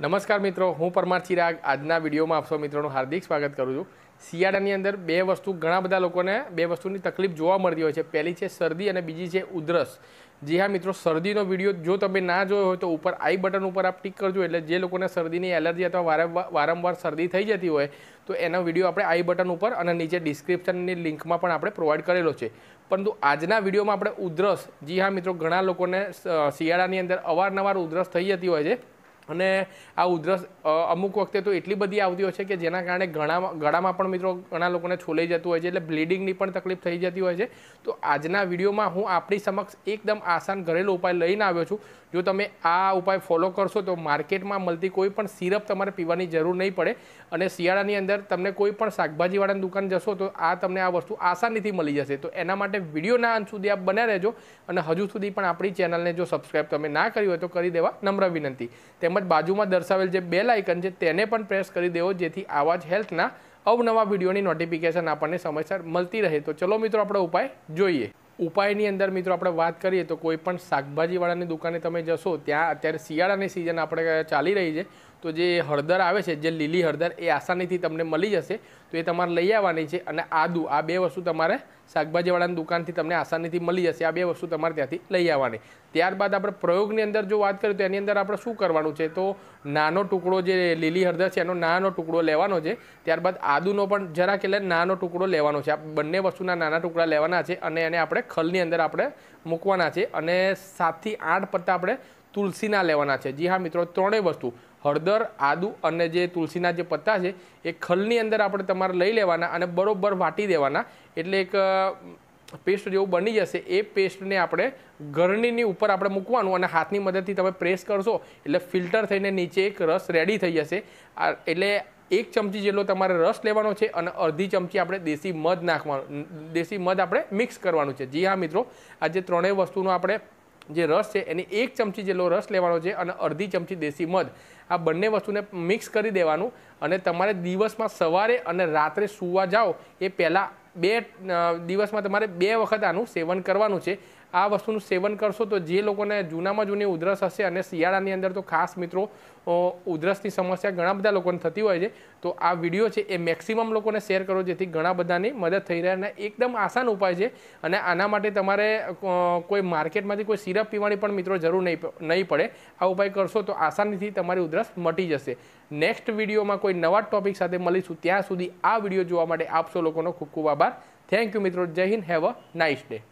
નમસ્કાર મિત્રો હું પરમાર ચિરાગ આજના વિડીયોમાં આપ સૌ મિત્રોનું હાર્દિક સ્વાગત કરું છું શિયાળાની અંદર બે વસ્તુ ઘણા બધા લોકોને બે વસ્તુની તકલીફ જોવા મળતી હોય છે પહેલી છે શરદી અને બીજી છે ઉધરસ જી હા મિત્રો શરદીનો વિડીયો જો તમે ના જોયો હોય તો ઉપર આઈ બટન ઉપર આપ ટીક કરજો એટલે જે લોકોને શરદીની એલર્જી અથવા વારંવાર શરદી થઈ જતી હોય તો એનો વિડીયો આપણે આઈ બટન ઉપર અને નીચે ડિસ્ક્રિપ્શનની લિંકમાં પણ આપણે પ્રોવાઈડ કરેલો છે પરંતુ આજના વિડીયોમાં આપણે ઉધરસ જી હા મિત્રો ઘણા લોકોને શિયાળાની અંદર અવારનવાર ઉધરસ થઈ જતી હોય છે અને આ ઉધરસ અમુક વખતે તો એટલી બધી આવતી હોય છે કે જેના કારણે ઘણા ગળામાં પણ મિત્રો ઘણા લોકોને છોલાઈ જતું હોય છે એટલે બ્લીડિંગની પણ તકલીફ થઈ જતી હોય છે તો આજના વિડીયોમાં હું આપણી સમક્ષ એકદમ આસાન ઘરેલું ઉપાય લઈને આવ્યો છું જો તમે આ ઉપાય ફોલો કરશો તો માર્કેટમાં મળતી કોઈ પણ સિરપ તમારે પીવાની જરૂર નહીં પડે અને શિયાળાની અંદર તમને કોઈ પણ શાકભાજીવાળાની દુકાન જશો તો આ તમને આ વસ્તુ આસાનીથી મળી જશે તો એના માટે વિડીયોના અંત સુધી આપ બન્યા રહેજો અને હજુ સુધી પણ આપણી ચેનલને જો સબસ્ક્રાઈબ તમે ના કરી હોય તો કરી દેવા નમ્ર વિનંતી તેમજ બાજુમાં દર્શાવેલ જે બેલ આઇકન છે તેને પણ પ્રેસ કરી દેવો જેથી આવા જ હેલ્થના અવનવા વિડીયોની નોટિફિકેશન આપણને સમયસર મળતી રહે તો ચલો મિત્રો આપણો ઉપાય જોઈએ ઉપાયની અંદર મિત્રો આપણે વાત કરીએ તો કોઈ પણ શાકભાજીવાળાની દુકાને તમે જશો ત્યાં અત્યારે શિયાળાની સિઝન આપણે ચાલી રહી છે તો જે હળદર આવે છે જે લીલી હળદર એ આસાનીથી તમને મળી જશે તો એ તમારે લઈ આવવાની છે અને આદુ આ બે વસ્તુ તમારે શાકભાજીવાળાની દુકાનથી તમને આસાનીથી મળી જશે આ બે વસ્તુ તમારે ત્યાંથી લઈ આવવાની ત્યારબાદ આપણે પ્રયોગની અંદર જો વાત કરીએ તો એની અંદર આપણે શું કરવાનું છે તો નાનો ટુકડો જે લીલી હળદર છે એનો નાનો ટુકડો લેવાનો છે ત્યારબાદ આદુનો પણ જરાક એટલે નાનો ટુકડો લેવાનો છે આ બંને વસ્તુના નાના ટુકડા લેવાના છે અને એને આપણે ખલની અંદર આપણે મૂકવાના છે અને સાતથી આઠ પત્તા આપણે તુલસીના લેવાના છે જી હા મિત્રો ત્રણેય વસ્તુ હળદર આદુ અને જે તુલસીના જે પત્તા છે એ ખલની અંદર આપણે તમારે લઈ લેવાના અને બરોબર વાટી દેવાના એટલે એક પેસ્ટ જેવું બની જશે એ પેસ્ટને આપણે ગરણીની ઉપર આપણે મૂકવાનું અને હાથની મદદથી તમે પ્રેસ કરશો એટલે ફિલ્ટર થઈને નીચે એક રસ રેડી થઈ જશે એટલે એક ચમચી જેટલો તમારે રસ લેવાનો છે અને અડધી ચમચી આપણે દેશી મધ નાખવાનું દેશી મધ આપણે મિક્સ કરવાનું છે જી હા મિત્રો આ જે ત્રણેય વસ્તુનો આપણે જે રસ છે એની એક ચમચી જેટલો રસ લેવાનો છે અને અડધી ચમચી દેશી મધ આ બંને વસ્તુને મિક્સ કરી દેવાનું અને તમારે દિવસમાં સવારે અને રાત્રે સૂવા જાઓ એ પહેલાં બે દિવસમાં તમારે બે વખત આનું સેવન કરવાનું છે આ વસ્તુનું સેવન કરશો તો જે લોકોને જૂનામાં જૂની ઉધરસ હશે અને શિયાળાની અંદર તો ખાસ મિત્રો ઉધરસની સમસ્યા ઘણા બધા લોકોને થતી હોય છે તો આ વિડીયો છે એ મેક્સિમમ લોકોને શેર કરો જેથી ઘણા બધાની મદદ થઈ રહ્યા અને એકદમ આસાન ઉપાય છે અને આના માટે તમારે કોઈ માર્કેટમાંથી કોઈ સિરપ પીવાની પણ મિત્રો જરૂર નહીં નહીં પડે આ ઉપાય કરશો તો આસાનીથી તમારી ઉધરસ મટી જશે નેક્સ્ટ વિડીયોમાં કોઈ નવા ટોપિક સાથે મળીશું ત્યાં સુધી આ વિડીયો જોવા માટે આપશો લોકોનો ખૂબ ખૂબ આભાર આભાર થેન્ક યુ મિત્રો જય Hind have a nice day